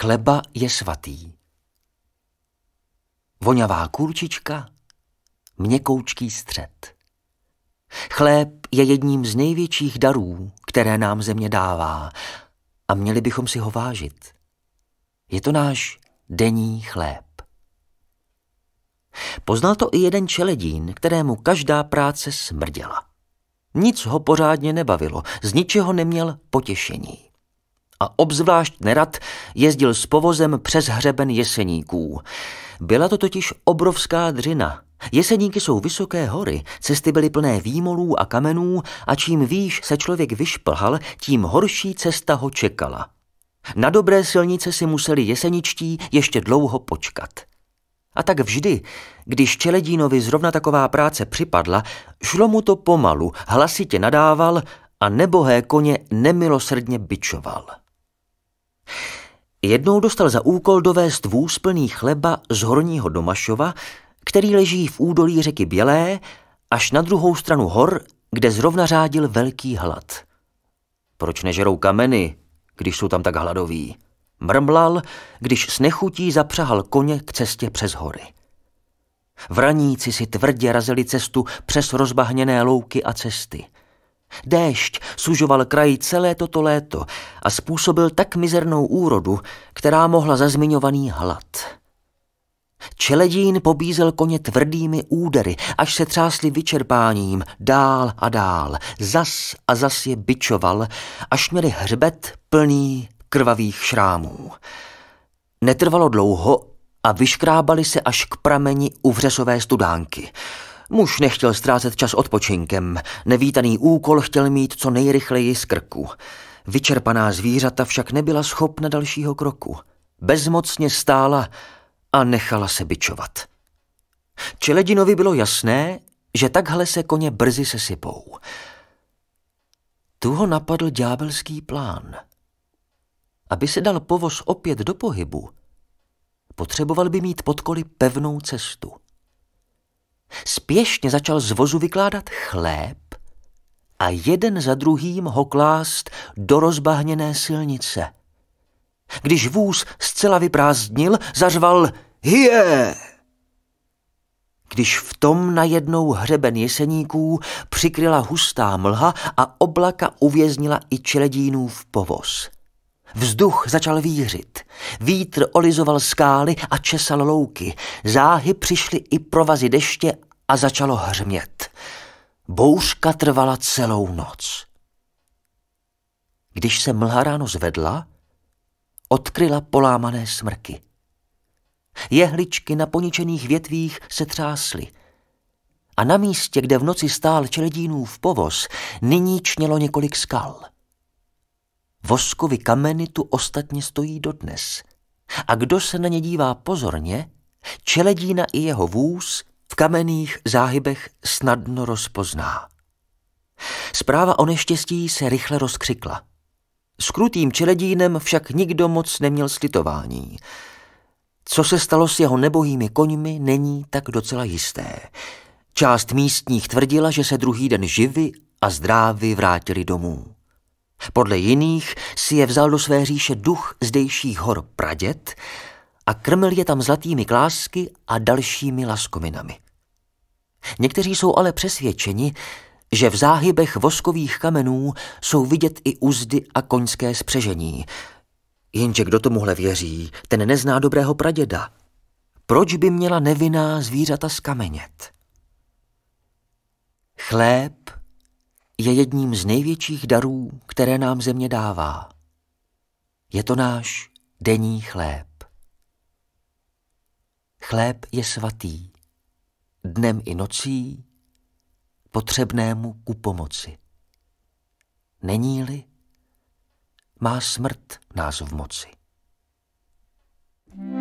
chleba je svatý. Voňavá kůlčička, měkoučký střed. Chléb je jedním z největších darů, které nám země dává a měli bychom si ho vážit. Je to náš denní chléb. Poznal to i jeden čeledín, kterému každá práce smrděla. Nic ho pořádně nebavilo, z ničeho neměl potěšení a obzvlášť nerad jezdil s povozem přes hřeben jeseníků. Byla to totiž obrovská dřina. Jeseníky jsou vysoké hory, cesty byly plné výmolů a kamenů a čím výš se člověk vyšplhal, tím horší cesta ho čekala. Na dobré silnice si museli jeseničtí ještě dlouho počkat. A tak vždy, když Čeledínovi zrovna taková práce připadla, šlo mu to pomalu, hlasitě nadával a nebohé koně nemilosrdně bičoval. Jednou dostal za úkol dovést vůz plný chleba z Horního Domašova, který leží v údolí řeky Bělé, až na druhou stranu hor, kde zrovna řádil velký hlad. Proč nežerou kameny, když jsou tam tak hladoví? Mrmlal, když s nechutí zapřahal koně k cestě přes hory. Vraníci si tvrdě razili cestu přes rozbahněné louky a cesty. Déšť sužoval kraj celé toto léto a způsobil tak mizernou úrodu, která mohla za zmiňovaný hlad. Čeledín pobízel koně tvrdými údery, až se třásli vyčerpáním, dál a dál, zas a zas je bičoval, až měli hřbet plný krvavých šrámů. Netrvalo dlouho a vyškrábali se až k prameni u vřesové studánky – Muž nechtěl ztrácet čas odpočinkem. Nevítaný úkol chtěl mít co nejrychleji z krku. Vyčerpaná zvířata však nebyla schopna dalšího kroku. Bezmocně stála a nechala se bičovat. Čeledinovi bylo jasné, že takhle se koně brzy sesypou. Tu ho napadl ďábelský plán. Aby se dal povoz opět do pohybu, potřeboval by mít pod pevnou cestu spěšně začal z vozu vykládat chléb a jeden za druhým ho klást do rozbahněné silnice. Když vůz zcela vyprázdnil, zařval Hie! Když v tom najednou hřeben jeseníků přikryla hustá mlha a oblaka uvěznila i v povoz. Vzduch začal výřit, Vítr olizoval skály a česal louky. Záhy přišly i provazy deště a začalo hřmět. Bouřka trvala celou noc. Když se mlha ráno zvedla, odkryla polámané smrky. Jehličky na poničených větvích se třásly a na místě, kde v noci stál čeledínův povoz, nyní čnělo několik skal. Voskovy kameny tu ostatně stojí dodnes a kdo se na ně dívá pozorně, čeledína i jeho vůz v kamenných záhybech snadno rozpozná. Zpráva o neštěstí se rychle rozkřikla. S krutým čeledínem však nikdo moc neměl slitování. Co se stalo s jeho nebohými koňmi, není tak docela jisté. Část místních tvrdila, že se druhý den živy a zdrávy vrátili domů. Podle jiných si je vzal do své říše duch zdejších hor pradět a krmil je tam zlatými klásky a dalšími laskominami. Někteří jsou ale přesvědčeni, že v záhybech voskových kamenů jsou vidět i úzdy a koňské spřežení. Jenže kdo tomuhle věří, ten nezná dobrého praděda. Proč by měla nevinná zvířata skamenět? Chléb je jedním z největších darů, které nám země dává. Je to náš denní chléb. Chléb je svatý, dnem i nocí, potřebnému ku pomoci. Není-li, má smrt nás v moci. Mm.